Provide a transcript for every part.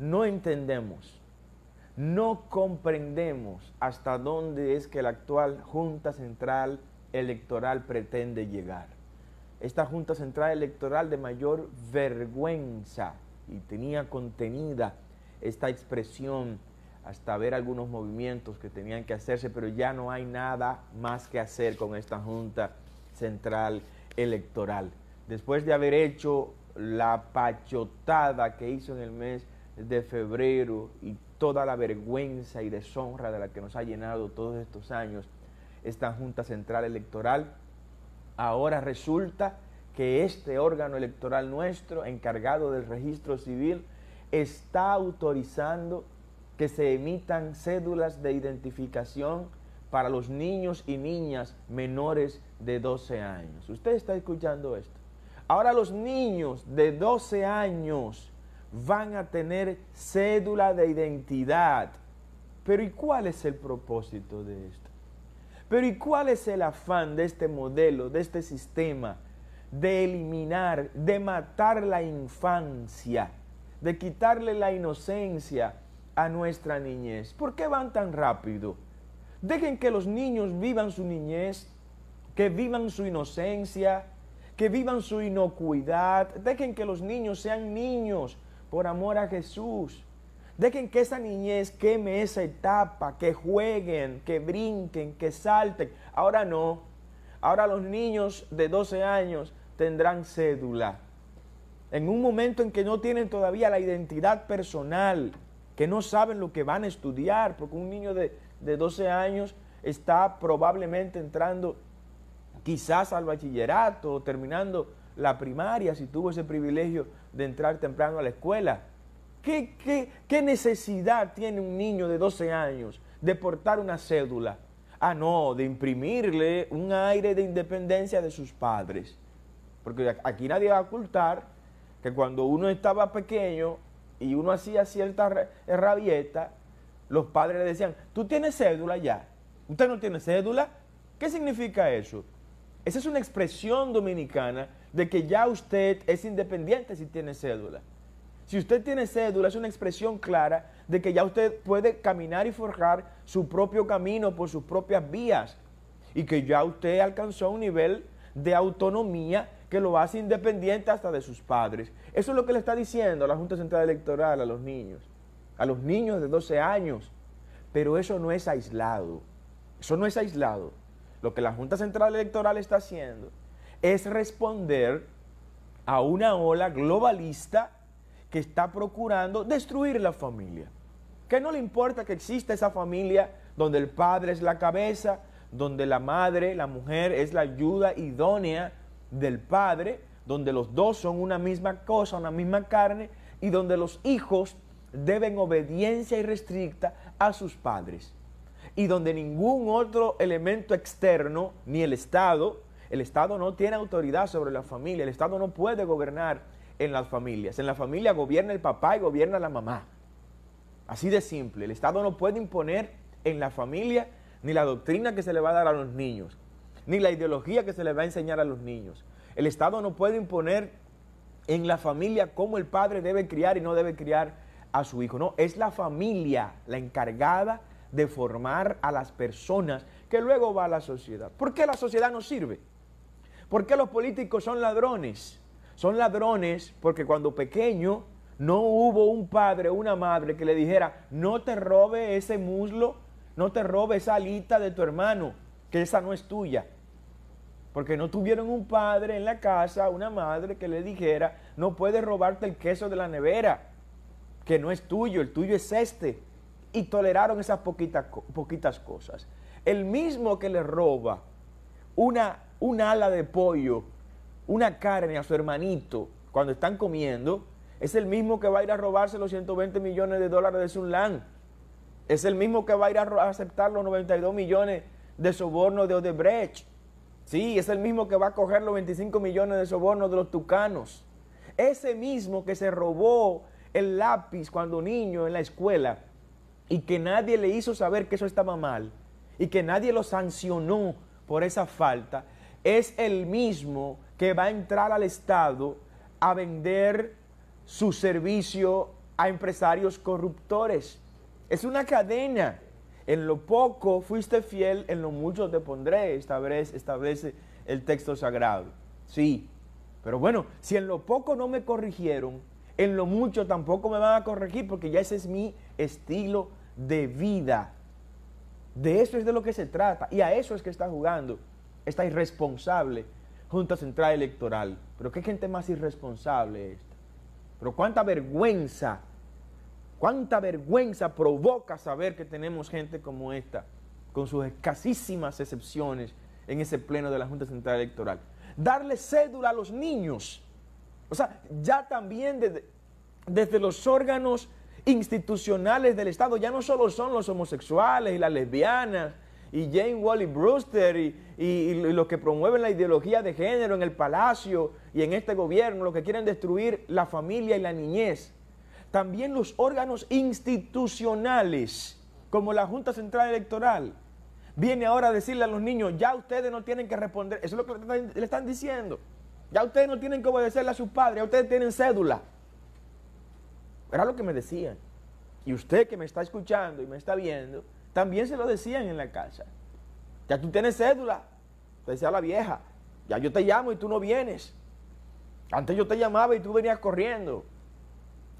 no entendemos, no comprendemos hasta dónde es que la actual Junta Central Electoral pretende llegar. Esta Junta Central Electoral de mayor vergüenza y tenía contenida esta expresión hasta ver algunos movimientos que tenían que hacerse, pero ya no hay nada más que hacer con esta Junta Central Electoral. Después de haber hecho la pachotada que hizo en el mes de febrero y toda la vergüenza y deshonra de la que nos ha llenado todos estos años esta Junta Central Electoral, ahora resulta que este órgano electoral nuestro, encargado del registro civil, está autorizando que se emitan cédulas de identificación para los niños y niñas menores de 12 años. Usted está escuchando esto. Ahora los niños de 12 años van a tener cédula de identidad. Pero ¿y cuál es el propósito de esto? Pero ¿y cuál es el afán de este modelo, de este sistema, de eliminar, de matar la infancia, de quitarle la inocencia a nuestra niñez? ¿Por qué van tan rápido? Dejen que los niños vivan su niñez, que vivan su inocencia, que vivan su inocuidad. Dejen que los niños sean niños por amor a Jesús. Dejen que esa niñez queme esa etapa, que jueguen, que brinquen, que salten. Ahora no. Ahora los niños de 12 años tendrán cédula. En un momento en que no tienen todavía la identidad personal, que no saben lo que van a estudiar, porque un niño de, 12 años está probablemente entrando quizás al bachillerato, terminando la primaria, si tuvo ese privilegio de entrar temprano a la escuela. ¿Qué, qué, qué necesidad tiene un niño de 12 años de portar una cédula? Ah, no, de imprimirle un aire de independencia de sus padres. Porque aquí nadie va a ocultar que cuando uno estaba pequeño y uno hacía cierta rabieta, los padres le decían, tú tienes cédula ya, usted no tiene cédula. ¿Qué significa eso? Esa es una expresión dominicana de que ya usted es independiente si tiene cédula. Si usted tiene cédula, es una expresión clara de que ya usted puede caminar y forjar su propio camino por sus propias vías y que ya usted alcanzó un nivel de autonomía que lo hace independiente hasta de sus padres. Eso es lo que le está diciendo la Junta Central Electoral a los niños, a los niños de 12 años. Pero eso no es aislado, eso no es aislado. Lo que la Junta Central Electoral está haciendo es responder a una ola globalista que está procurando destruir la familia. Que no le importa que exista esa familia donde el padre es la cabeza, donde la madre, la mujer es la ayuda idónea del padre, donde los dos son una misma cosa, una misma carne, y donde los hijos deben obediencia irrestricta a sus padres. Y donde ningún otro elemento externo, ni el Estado, el Estado no tiene autoridad sobre la familia, el Estado no puede gobernar en las familias. En la familia gobierna el papá y gobierna la mamá. Así de simple, el Estado no puede imponer en la familia ni la doctrina que se le va a dar a los niños, ni la ideología que se le va a enseñar a los niños. El Estado no puede imponer en la familia cómo el padre debe criar y no debe criar a su hijo. No, es la familia la encargada de formar a las personas que luego va a la sociedad. ¿Por qué la sociedad no sirve? ¿Por qué los políticos son ladrones? Son ladrones porque cuando pequeño no hubo un padre o una madre que le dijera, no te robe ese muslo, no te robe esa alita de tu hermano, que esa no es tuya. Porque no tuvieron un padre en la casa, una madre que le dijera, no puedes robarte el queso de la nevera, que no es tuyo, el tuyo es este. Y toleraron esas poquitas, poquitas cosas. El mismo que le roba una un ala de pollo, una carne a su hermanito cuando están comiendo, es el mismo que va a ir a robarse los 120 millones de dólares de Sunland. Es el mismo que va a ir a aceptar los 92 millones de sobornos de Odebrecht. Sí, es el mismo que va a coger los 25 millones de sobornos de los tucanos. Ese mismo que se robó el lápiz cuando niño en la escuela y que nadie le hizo saber que eso estaba mal y que nadie lo sancionó por esa falta, es el mismo que va a entrar al Estado a vender su servicio a empresarios corruptores. Es una cadena. En lo poco fuiste fiel, en lo mucho te pondré, esta vez establece el texto sagrado. Sí, pero bueno, si en lo poco no me corrigieron, en lo mucho tampoco me van a corregir porque ya ese es mi estilo de vida. De eso es de lo que se trata y a eso es que está jugando esta irresponsable Junta Central Electoral. Pero qué gente más irresponsable esta. Pero cuánta vergüenza, cuánta vergüenza provoca saber que tenemos gente como esta, con sus escasísimas excepciones en ese pleno de la Junta Central Electoral. Darle cédula a los niños. O sea, ya también desde, desde los órganos institucionales del Estado, ya no solo son los homosexuales y las lesbianas y Jane Wally Brewster y, y, los que promueven la ideología de género en el palacio y en este gobierno, los que quieren destruir la familia y la niñez. También los órganos institucionales, como la Junta Central Electoral, viene ahora a decirle a los niños, ya ustedes no tienen que responder, eso es lo que le están diciendo, ya ustedes no tienen que obedecerle a sus padres, ya ustedes tienen cédula. Era lo que me decían. Y usted que me está escuchando y me está viendo, también se lo decían en la casa. Ya tú tienes cédula, decía la vieja. Ya yo te llamo y tú no vienes. Antes yo te llamaba y tú venías corriendo.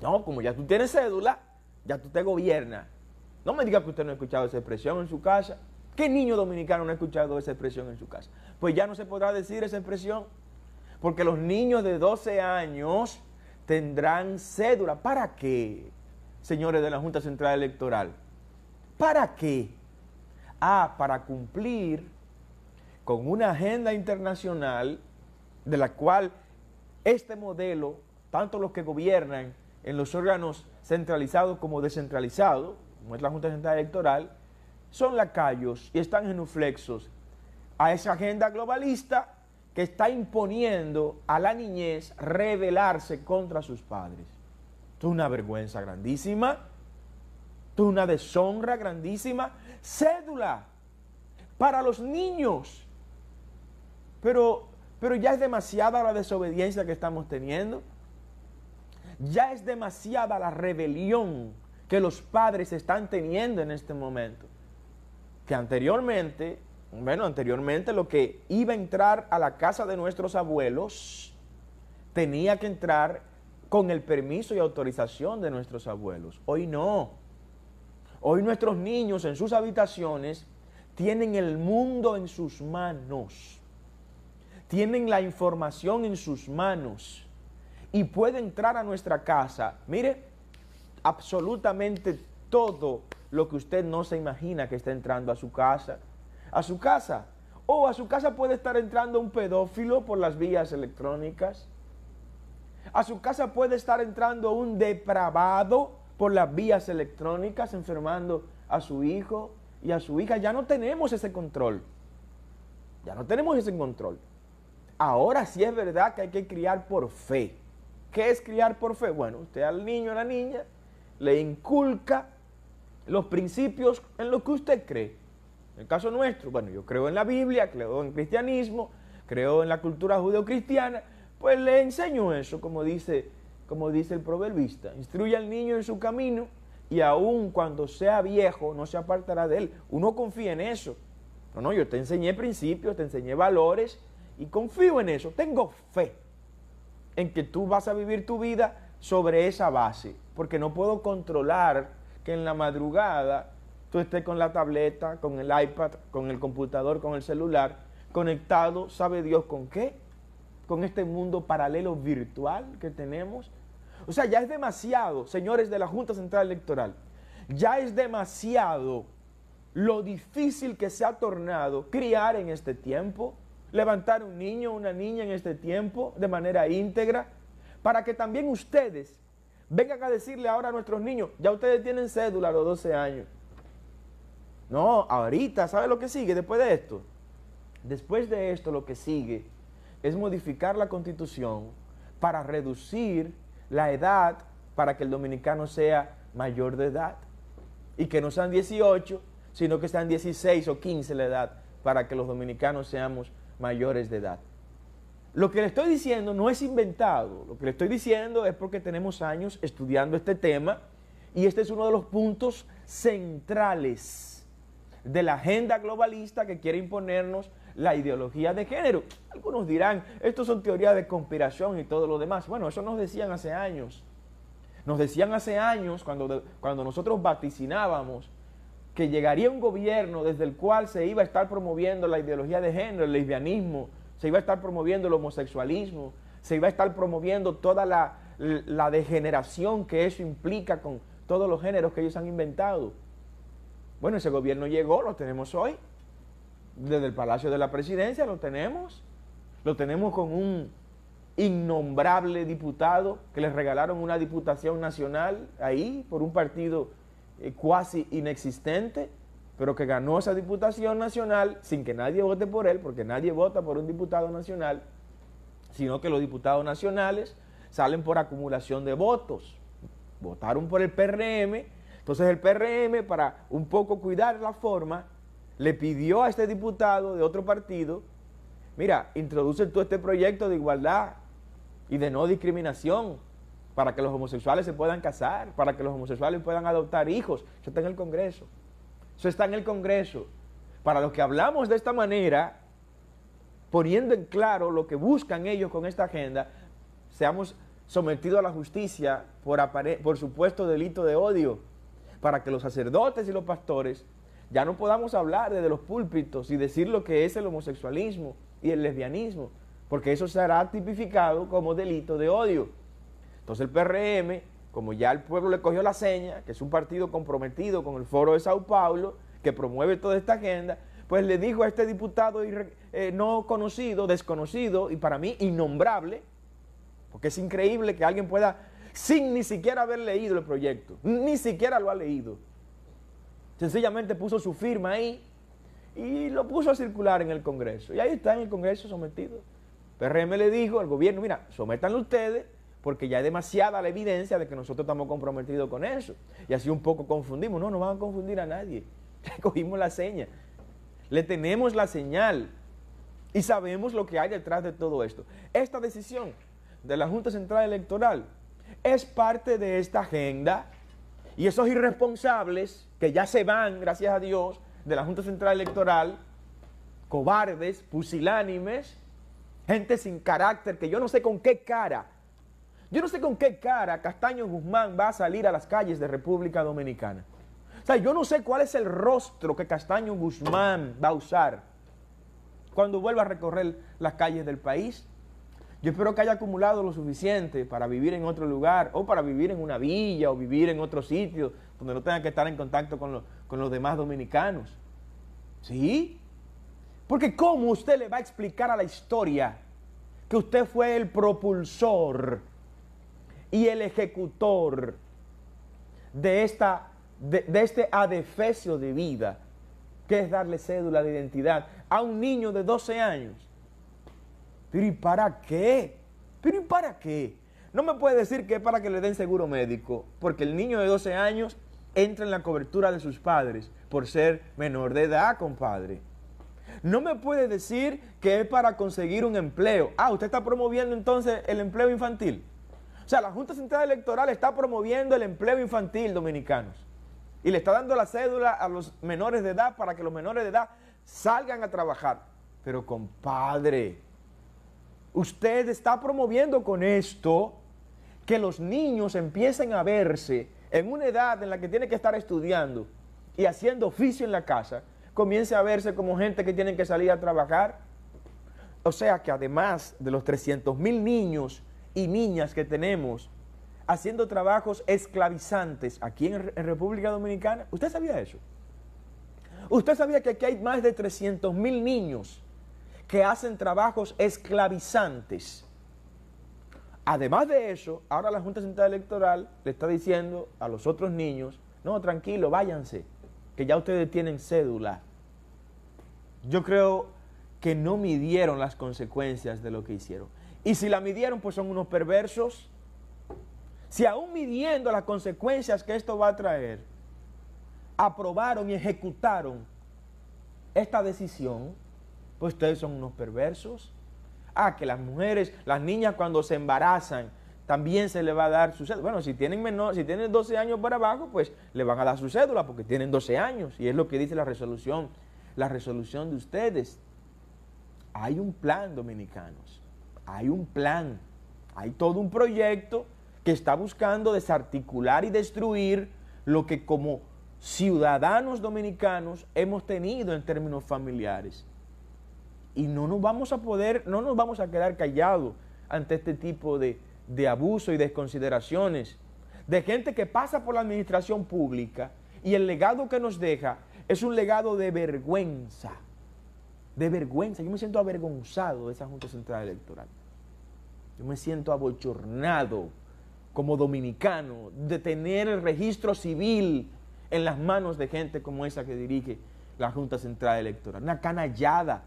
No, como ya tú tienes cédula, ya tú te gobiernas. No me diga que usted no ha escuchado esa expresión en su casa. ¿Qué niño dominicano no ha escuchado esa expresión en su casa? Pues ya no se podrá decir esa expresión. Porque los niños de 12 años tendrán cédula. ¿Para qué, señores de la Junta Central Electoral? ¿Para qué? Ah, para cumplir con una agenda internacional de la cual este modelo, tanto los que gobiernan en los órganos centralizados como descentralizados, como es la Junta Central Electoral, son lacayos y están genuflexos a esa agenda globalista que está imponiendo a la niñez rebelarse contra sus padres. Esto es una vergüenza grandísima una deshonra grandísima. Cédula para los niños. Pero, pero ya es demasiada la desobediencia que estamos teniendo. Ya es demasiada la rebelión que los padres están teniendo en este momento. Que anteriormente, bueno, anteriormente lo que iba a entrar a la casa de nuestros abuelos tenía que entrar con el permiso y autorización de nuestros abuelos. Hoy no. Hoy nuestros niños en sus habitaciones tienen el mundo en sus manos, tienen la información en sus manos y puede entrar a nuestra casa, mire, absolutamente todo lo que usted no se imagina que está entrando a su casa, a su casa. O a su casa puede estar entrando un pedófilo por las vías electrónicas. A su casa puede estar entrando un depravado por las vías electrónicas, enfermando a su hijo y a su hija. Ya no tenemos ese control. Ya no tenemos ese control. Ahora sí es verdad que hay que criar por fe. ¿Qué es criar por fe? Bueno, usted al niño, a la niña, le inculca los principios en los que usted cree. En el caso nuestro, bueno, yo creo en la Biblia, creo en cristianismo, creo en la cultura judeocristiana, pues le enseño eso, como dice como dice el proverbista, instruye al niño en su camino y aun cuando sea viejo no se apartará de él. Uno confía en eso. No, no, yo te enseñé principios, te enseñé valores y confío en eso. Tengo fe en que tú vas a vivir tu vida sobre esa base, porque no puedo controlar que en la madrugada tú estés con la tableta, con el iPad, con el computador, con el celular, conectado, sabe Dios con qué, con este mundo paralelo virtual que tenemos, o sea, ya es demasiado, señores de la Junta Central Electoral, ya es demasiado lo difícil que se ha tornado criar en este tiempo, levantar un niño o una niña en este tiempo de manera íntegra, para que también ustedes vengan a decirle ahora a nuestros niños, ya ustedes tienen cédula a los 12 años. No, ahorita, ¿sabe lo que sigue después de esto? Después de esto lo que sigue es modificar la constitución para reducir la edad para que el dominicano sea mayor de edad y que no sean 18, sino que sean 16 o 15 la edad para que los dominicanos seamos mayores de edad. Lo que le estoy diciendo no es inventado, lo que le estoy diciendo es porque tenemos años estudiando este tema y este es uno de los puntos centrales de la agenda globalista que quiere imponernos la ideología de género. Algunos dirán, esto son teorías de conspiración y todo lo demás. Bueno, eso nos decían hace años. Nos decían hace años, cuando, cuando nosotros vaticinábamos que llegaría un gobierno desde el cual se iba a estar promoviendo la ideología de género, el lesbianismo, se iba a estar promoviendo el homosexualismo, se iba a estar promoviendo toda la degeneración que eso implica con todos los géneros que ellos han inventado. Bueno, ese gobierno llegó, lo tenemos hoy desde el Palacio de la Presidencia, lo tenemos. Lo tenemos con un innombrable diputado que les regalaron una diputación nacional ahí por un partido eh, cuasi inexistente, pero que ganó esa diputación nacional sin que nadie vote por él, porque nadie vota por un diputado nacional, sino que los diputados nacionales salen por acumulación de votos. Votaron por el PRM, entonces el PRM para un poco cuidar la forma le pidió a este diputado de otro partido, mira, introduce tú este proyecto de igualdad y de no discriminación para que los homosexuales se puedan casar, para que los homosexuales puedan adoptar hijos. Eso está en el Congreso. Eso está en el Congreso. Para los que hablamos de esta manera, poniendo en claro lo que buscan ellos con esta agenda, seamos sometidos a la justicia por, por supuesto delito de odio, para que los sacerdotes y los pastores ya no podamos hablar desde los púlpitos y decir lo que es el homosexualismo y el lesbianismo, porque eso será tipificado como delito de odio. Entonces el PRM, como ya el pueblo le cogió la seña, que es un partido comprometido con el Foro de Sao Paulo, que promueve toda esta agenda, pues le dijo a este diputado eh, no conocido, desconocido y para mí innombrable, porque es increíble que alguien pueda, sin ni siquiera haber leído el proyecto, ni siquiera lo ha leído, Sencillamente puso su firma ahí y lo puso a circular en el Congreso. Y ahí está en el Congreso sometido. PRM le dijo al gobierno, mira, sométanlo ustedes porque ya hay demasiada la evidencia de que nosotros estamos comprometidos con eso. Y así un poco confundimos. No, no van a confundir a nadie. Le Cogimos la seña. Le tenemos la señal y sabemos lo que hay detrás de todo esto. Esta decisión de la Junta Central Electoral es parte de esta agenda y esos irresponsables, que ya se van, gracias a Dios, de la Junta Central Electoral, cobardes, pusilánimes, gente sin carácter, que yo no sé con qué cara, yo no sé con qué cara Castaño Guzmán va a salir a las calles de República Dominicana. O sea, yo no sé cuál es el rostro que Castaño Guzmán va a usar cuando vuelva a recorrer las calles del país yo espero que haya acumulado lo suficiente para vivir en otro lugar o para vivir en una villa o vivir en otro sitio donde no tenga que estar en contacto con, los demás dominicanos. ¿Sí? Porque ¿cómo usted le va a explicar a la historia que usted fue el propulsor y el ejecutor de, esta, de, de este adefesio de vida que es darle cédula de identidad a un niño de 12 años? Pero ¿y para qué? Pero ¿y para qué? No me puede decir que es para que le den seguro médico, porque el niño de 12 años entra en la cobertura de sus padres por ser menor de edad, compadre. No me puede decir que es para conseguir un empleo. Ah, usted está promoviendo entonces el empleo infantil. O sea, la Junta Central Electoral está promoviendo el empleo infantil dominicanos. Y le está dando la cédula a los menores de edad para que los menores de edad salgan a trabajar. Pero compadre, Usted está promoviendo con esto que los niños empiecen a verse en una edad en la que tienen que estar estudiando y haciendo oficio en la casa, comience a verse como gente que tienen que salir a trabajar. O sea que además de los 300 mil niños y niñas que tenemos haciendo trabajos esclavizantes aquí en, en República Dominicana, ¿usted sabía eso? ¿Usted sabía que aquí hay más de 300 mil niños que hacen trabajos esclavizantes. Además de eso, ahora la Junta Central Electoral le está diciendo a los otros niños, no, tranquilo, váyanse, que ya ustedes tienen cédula. Yo creo que no midieron las consecuencias de lo que hicieron. Y si la midieron, pues son unos perversos. Si aún midiendo las consecuencias que esto va a traer, aprobaron y ejecutaron esta decisión, pues ustedes son unos perversos. Ah, que las mujeres, las niñas cuando se embarazan, también se les va a dar su cédula. Bueno, si tienen, si tienen 12 años para abajo, pues le van a dar su cédula porque tienen 12 años. Y es lo que dice la resolución, la resolución de ustedes. Hay un plan, dominicanos. Hay un plan. Hay todo un proyecto que está buscando desarticular y destruir lo que como ciudadanos dominicanos hemos tenido en términos familiares y no nos vamos a poder, no nos vamos a quedar callados ante este tipo de, de abuso y desconsideraciones de gente que pasa por la administración pública y el legado que nos deja es un legado de vergüenza, de vergüenza. Yo me siento avergonzado de esa Junta Central Electoral. Yo me siento abochornado como dominicano de tener el registro civil en las manos de gente como esa que dirige la Junta Central Electoral. Una canallada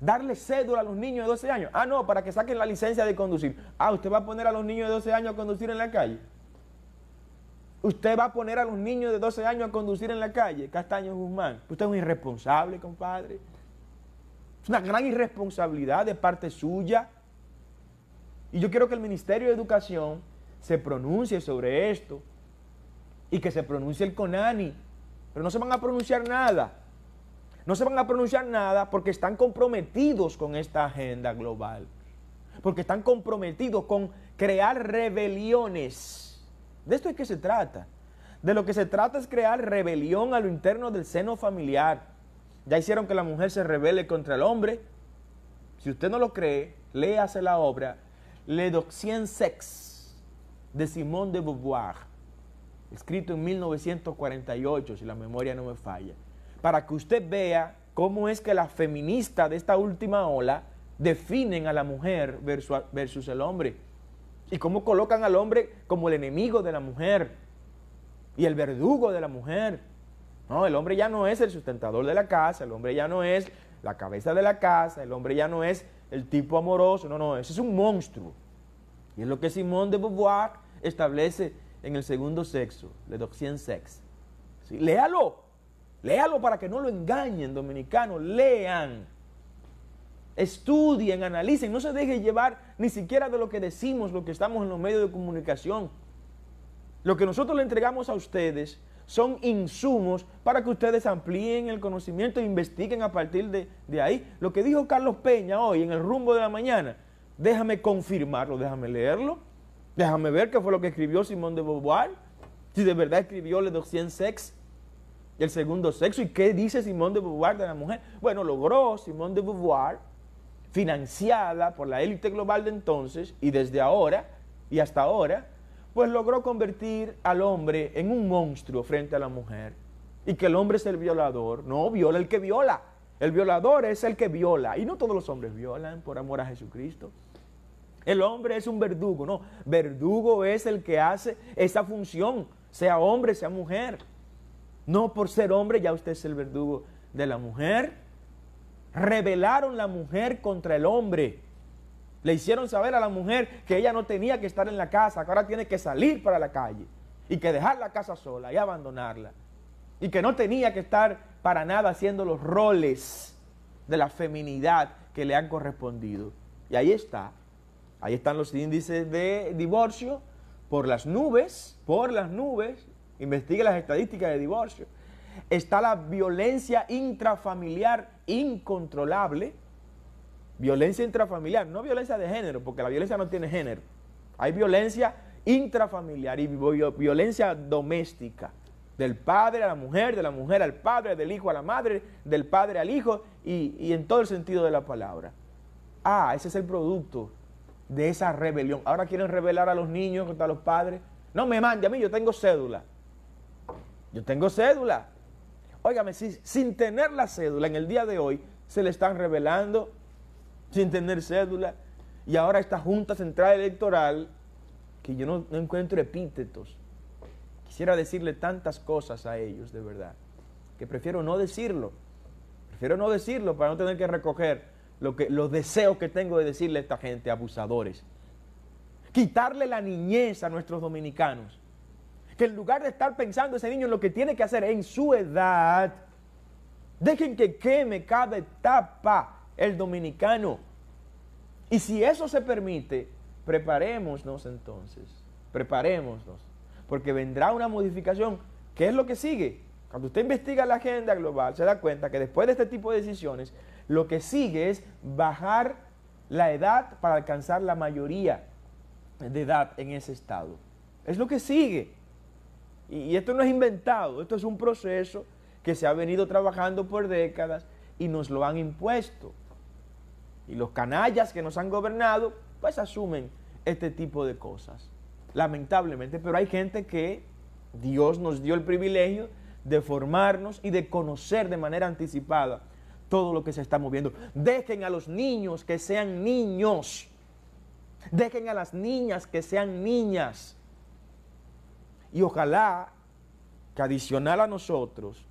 darle cédula a los niños de 12 años. Ah, no, para que saquen la licencia de conducir. Ah, usted va a poner a los niños de 12 años a conducir en la calle. Usted va a poner a los niños de 12 años a conducir en la calle, Castaño Guzmán. Usted es un irresponsable, compadre. Es una gran irresponsabilidad de parte suya. Y yo quiero que el Ministerio de Educación se pronuncie sobre esto y que se pronuncie el CONANI. Pero no se van a pronunciar nada. No se van a pronunciar nada porque están comprometidos con esta agenda global. Porque están comprometidos con crear rebeliones. ¿De esto es que se trata? De lo que se trata es crear rebelión a lo interno del seno familiar. Ya hicieron que la mujer se rebele contra el hombre. Si usted no lo cree, léase la obra Le Doccien Sex de Simone de Beauvoir, escrito en 1948, si la memoria no me falla para que usted vea cómo es que las feministas de esta última ola definen a la mujer versus, el hombre y cómo colocan al hombre como el enemigo de la mujer y el verdugo de la mujer. No, el hombre ya no es el sustentador de la casa, el hombre ya no es la cabeza de la casa, el hombre ya no es el tipo amoroso, no, no, ese es un monstruo. Y es lo que Simone de Beauvoir establece en el segundo sexo, le doxien sex. Léalo, Léalo para que no lo engañen, dominicanos. Lean. Estudien, analicen. No se dejen llevar ni siquiera de lo que decimos, lo que estamos en los medios de comunicación. Lo que nosotros le entregamos a ustedes son insumos para que ustedes amplíen el conocimiento e investiguen a partir de, ahí. Lo que dijo Carlos Peña hoy en el rumbo de la mañana, déjame confirmarlo, déjame leerlo, déjame ver qué fue lo que escribió Simón de Beauvoir, si de verdad escribió Le Docien Sex, el segundo sexo. ¿Y qué dice Simón de Beauvoir de la mujer? Bueno, logró Simón de Beauvoir, financiada por la élite global de entonces y desde ahora y hasta ahora, pues logró convertir al hombre en un monstruo frente a la mujer. Y que el hombre es el violador, no viola el que viola. El violador es el que viola. Y no todos los hombres violan por amor a Jesucristo. El hombre es un verdugo, no. Verdugo es el que hace esa función, sea hombre, sea mujer. No por ser hombre ya usted es el verdugo de la mujer. Revelaron la mujer contra el hombre. Le hicieron saber a la mujer que ella no tenía que estar en la casa, que ahora tiene que salir para la calle y que dejar la casa sola y abandonarla. Y que no tenía que estar para nada haciendo los roles de la feminidad que le han correspondido. Y ahí está. Ahí están los índices de divorcio por las nubes, por las nubes, investigue las estadísticas de divorcio. Está la violencia intrafamiliar incontrolable, violencia intrafamiliar, no violencia de género, porque la violencia no tiene género. Hay violencia intrafamiliar y violencia doméstica, del padre a la mujer, de la mujer al padre, del hijo a la madre, del padre al hijo y, y en todo el sentido de la palabra. Ah, ese es el producto de esa rebelión. Ahora quieren rebelar a los niños contra los padres. No me mande a mí, yo tengo cédula. Yo tengo cédula. Óigame, si, sin tener la cédula en el día de hoy se le están revelando, sin tener cédula. Y ahora esta Junta Central Electoral, que yo no, encuentro epítetos, quisiera decirle tantas cosas a ellos, de verdad, que prefiero no decirlo. Prefiero no decirlo para no tener que recoger lo que, los deseos que tengo de decirle a esta gente, abusadores. Quitarle la niñez a nuestros dominicanos que en lugar de estar pensando ese niño en lo que tiene que hacer en su edad, dejen que queme cada etapa el dominicano. Y si eso se permite, preparémonos entonces, preparémonos, porque vendrá una modificación. ¿Qué es lo que sigue? Cuando usted investiga la agenda global, se da cuenta que después de este tipo de decisiones, lo que sigue es bajar la edad para alcanzar la mayoría de edad en ese estado. Es lo que sigue. Y, esto no es inventado, esto es un proceso que se ha venido trabajando por décadas y nos lo han impuesto. Y los canallas que nos han gobernado, pues asumen este tipo de cosas, lamentablemente. Pero hay gente que Dios nos dio el privilegio de formarnos y de conocer de manera anticipada todo lo que se está moviendo. Dejen a los niños que sean niños. Dejen a las niñas que sean niñas y ojalá que adicional a nosotros,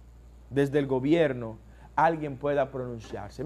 desde el gobierno, alguien pueda pronunciarse.